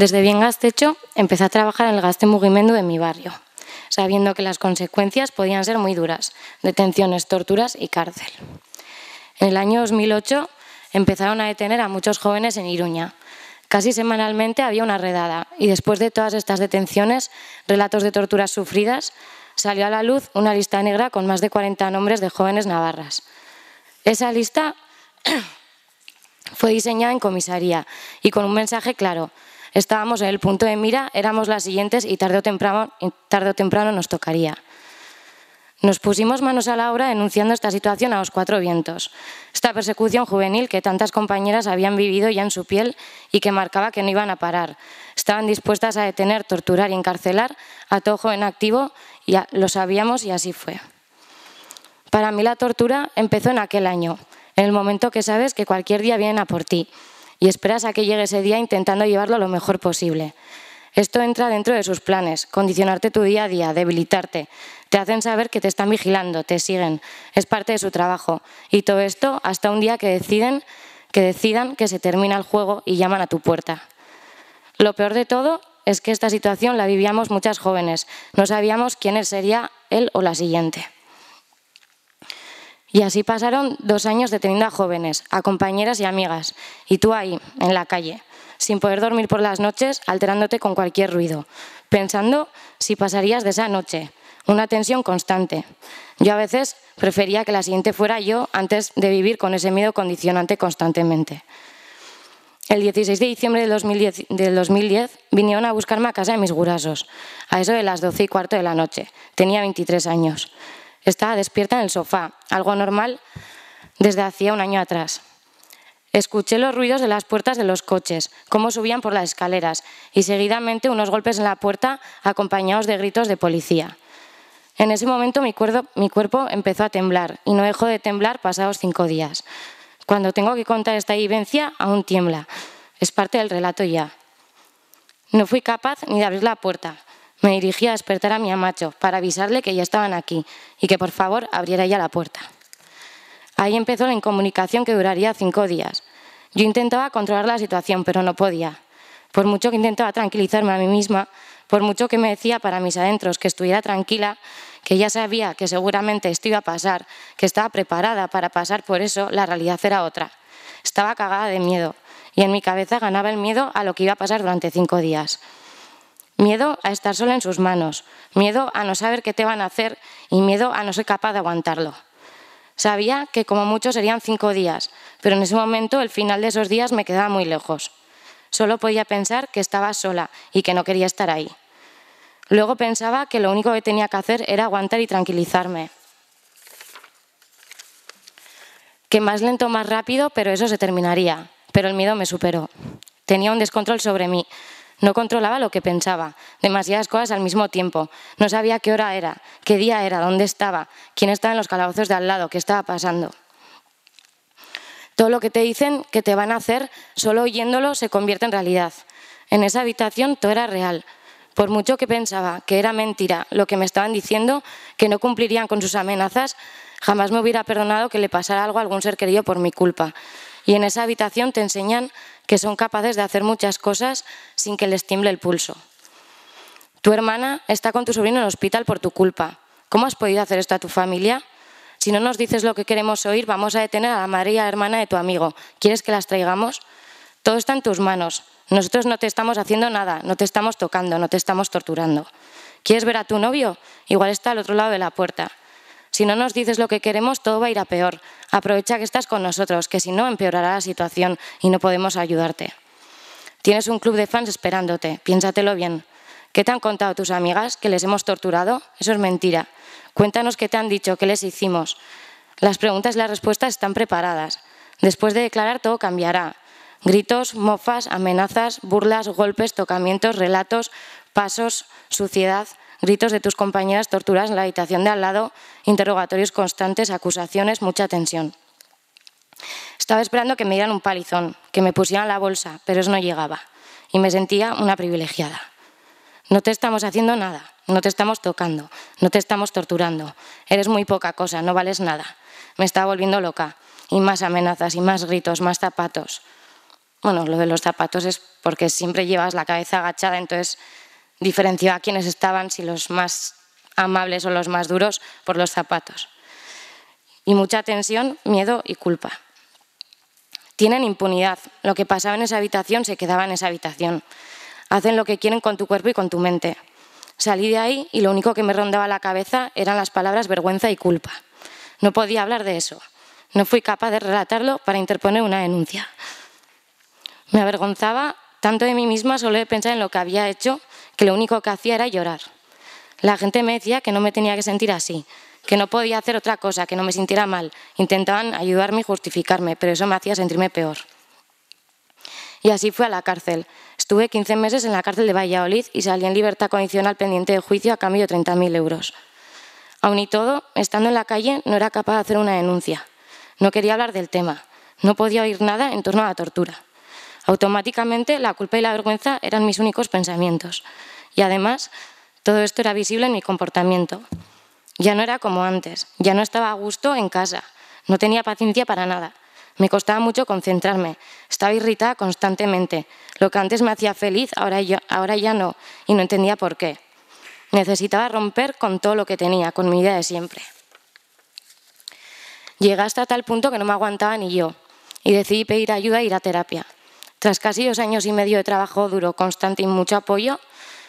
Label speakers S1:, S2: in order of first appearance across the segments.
S1: Desde bien gastecho empecé a trabajar en el gaste Mugimendu de mi barrio, sabiendo que las consecuencias podían ser muy duras, detenciones, torturas y cárcel. En el año 2008 empezaron a detener a muchos jóvenes en Iruña. Casi semanalmente había una redada y después de todas estas detenciones, relatos de torturas sufridas, salió a la luz una lista negra con más de 40 nombres de jóvenes navarras. Esa lista fue diseñada en comisaría y con un mensaje claro, Estábamos en el punto de mira, éramos las siguientes y tarde o temprano, nos tocaría. Nos pusimos manos a la obra denunciando esta situación a los cuatro vientos, esta persecución juvenil que tantas compañeras habían vivido ya en su piel y que marcaba que no iban a parar. Estaban dispuestas a detener, torturar y encarcelar a todo joven activo y lo sabíamos y así fue. Para mí la tortura empezó en aquel año, en el momento que sabes que cualquier día vienen a por ti, y esperas a que llegue ese día intentando llevarlo lo mejor posible. Esto entra dentro de sus planes, condicionarte tu día a día, debilitarte. Te hacen saber que te están vigilando, te siguen. Es parte de su trabajo. Y todo esto hasta un día que deciden que, decidan que se termina el juego y llaman a tu puerta. Lo peor de todo es que esta situación la vivíamos muchas jóvenes. No sabíamos quién sería él o la siguiente. Y así pasaron dos años deteniendo a jóvenes, a compañeras y amigas, y tú ahí, en la calle, sin poder dormir por las noches, alterándote con cualquier ruido, pensando si pasarías de esa noche, una tensión constante. Yo a veces prefería que la siguiente fuera yo antes de vivir con ese miedo condicionante constantemente. El 16 de diciembre de 2010, vinieron a buscarme a casa de mis gurasos, a eso de las 12 y cuarto de la noche. Tenía 23 años. Estaba despierta en el sofá, algo normal desde hacía un año atrás. Escuché los ruidos de las puertas de los coches, cómo subían por las escaleras y seguidamente unos golpes en la puerta acompañados de gritos de policía. En ese momento mi, cuerpo empezó a temblar y no dejó de temblar pasados cinco días. Cuando tengo que contar esta vivencia, aún tiembla. Es parte del relato ya. No fui capaz ni de abrir la puerta. Me dirigí a despertar a mi amacho para avisarle que ya estaban aquí y que por favor abriera ya la puerta. Ahí empezó la incomunicación que duraría cinco días. Yo intentaba controlar la situación, pero no podía. Por mucho que intentaba tranquilizarme a mí misma, por mucho que me decía para mis adentros que estuviera tranquila, que ya sabía que seguramente esto iba a pasar, que estaba preparada para pasar por eso, la realidad era otra. Estaba cagada de miedo y en mi cabeza ganaba el miedo a lo que iba a pasar durante cinco días miedo a estar sola en sus manos, miedo a no saber qué te van a hacer y miedo a no ser capaz de aguantarlo. Sabía que como mucho serían cinco días, pero en ese momento el final de esos días me quedaba muy lejos. Solo podía pensar que estaba sola y que no quería estar ahí. Luego pensaba que lo único que tenía que hacer era aguantar y tranquilizarme. Que más lento, más rápido, pero eso se terminaría. Pero el miedo me superó. Tenía un descontrol sobre mí, no controlaba lo que pensaba, demasiadas cosas al mismo tiempo. No sabía qué hora era, qué día era, dónde estaba, quién estaba en los calabozos de al lado, qué estaba pasando. Todo lo que te dicen que te van a hacer, solo oyéndolo se convierte en realidad. En esa habitación todo era real. Por mucho que pensaba que era mentira lo que me estaban diciendo, que no cumplirían con sus amenazas, jamás me hubiera perdonado que le pasara algo a algún ser querido por mi culpa. Y en esa habitación te enseñan que son capaces de hacer muchas cosas sin que les timble el pulso. Tu hermana está con tu sobrino en el hospital por tu culpa. ¿Cómo has podido hacer esto a tu familia? Si no nos dices lo que queremos oír, vamos a detener a la madre hermana de tu amigo. ¿Quieres que las traigamos? Todo está en tus manos. Nosotros no te estamos haciendo nada, no te estamos tocando, no te estamos torturando. ¿Quieres ver a tu novio? Igual está al otro lado de la puerta. Si no nos dices lo que queremos, todo va a ir a peor. Aprovecha que estás con nosotros, que si no, empeorará la situación y no podemos ayudarte. Tienes un club de fans esperándote, piénsatelo bien. ¿Qué te han contado tus amigas? ¿Que les hemos torturado? Eso es mentira. Cuéntanos qué te han dicho, qué les hicimos. Las preguntas y las respuestas están preparadas. Después de declarar, todo cambiará. Gritos, mofas, amenazas, burlas, golpes, tocamientos, relatos, pasos, suciedad gritos de tus compañeras, torturas en la habitación de al lado, interrogatorios constantes, acusaciones, mucha tensión. Estaba esperando que me dieran un palizón, que me pusieran la bolsa, pero eso no llegaba. Y me sentía una privilegiada. No te estamos haciendo nada, no te estamos tocando, no te estamos torturando. Eres muy poca cosa, no vales nada. Me estaba volviendo loca. Y más amenazas, y más gritos, más zapatos. Bueno, lo de los zapatos es porque siempre llevas la cabeza agachada, entonces Diferenciaba a quienes estaban, si los más amables o los más duros, por los zapatos. Y mucha tensión, miedo y culpa. Tienen impunidad. Lo que pasaba en esa habitación se quedaba en esa habitación. Hacen lo que quieren con tu cuerpo y con tu mente. Salí de ahí y lo único que me rondaba la cabeza eran las palabras vergüenza y culpa. No podía hablar de eso. No fui capaz de relatarlo para interponer una denuncia. Me avergonzaba tanto de mí misma solo de pensar en lo que había hecho que lo único que hacía era llorar. La gente me decía que no me tenía que sentir así, que no podía hacer otra cosa, que no me sintiera mal. Intentaban ayudarme y justificarme, pero eso me hacía sentirme peor. Y así fue a la cárcel. Estuve 15 meses en la cárcel de Valladolid y salí en libertad condicional pendiente de juicio a cambio de 30.000 euros. Aun y todo, estando en la calle, no era capaz de hacer una denuncia. No quería hablar del tema. No podía oír nada en torno a la tortura. Automáticamente la culpa y la vergüenza eran mis únicos pensamientos. Y además, todo esto era visible en mi comportamiento. Ya no era como antes, ya no estaba a gusto en casa, no tenía paciencia para nada. Me costaba mucho concentrarme, estaba irritada constantemente. Lo que antes me hacía feliz, ahora ya, no, y no entendía por qué. Necesitaba romper con todo lo que tenía, con mi idea de siempre. Llegué hasta tal punto que no me aguantaba ni yo, y decidí pedir ayuda e ir a terapia. Tras casi dos años y medio de trabajo duro, constante y mucho apoyo,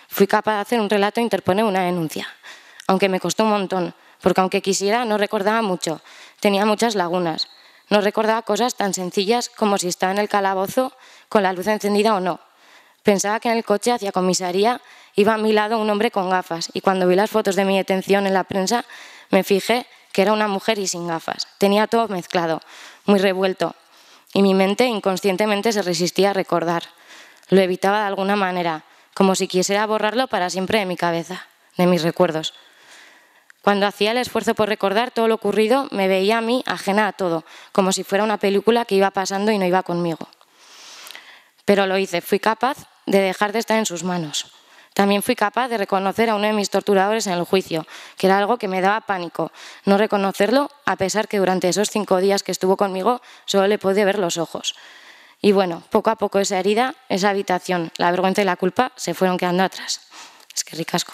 S1: fui capaz de hacer un relato e interponer una denuncia, aunque me costó un montón, porque aunque quisiera no recordaba mucho, tenía muchas lagunas, no recordaba cosas tan sencillas como si estaba en el calabozo con la luz encendida o no. Pensaba que en el coche hacia comisaría iba a mi lado un hombre con gafas y cuando vi las fotos de mi detención en la prensa me fijé que era una mujer y sin gafas. Tenía todo mezclado, muy revuelto, y mi mente inconscientemente se resistía a recordar. Lo evitaba de alguna manera, como si quisiera borrarlo para siempre de mi cabeza, de mis recuerdos. Cuando hacía el esfuerzo por recordar todo lo ocurrido, me veía a mí ajena a todo, como si fuera una película que iba pasando y no iba conmigo. Pero lo hice, fui capaz de dejar de estar en sus manos. También fui capaz de reconocer a uno de mis torturadores en el juicio, que era algo que me daba pánico. No reconocerlo, a pesar que durante esos cinco días que estuvo conmigo solo le pude ver los ojos. Y bueno, poco a poco esa herida, esa habitación, la vergüenza y la culpa se fueron quedando atrás. Es que ricasco.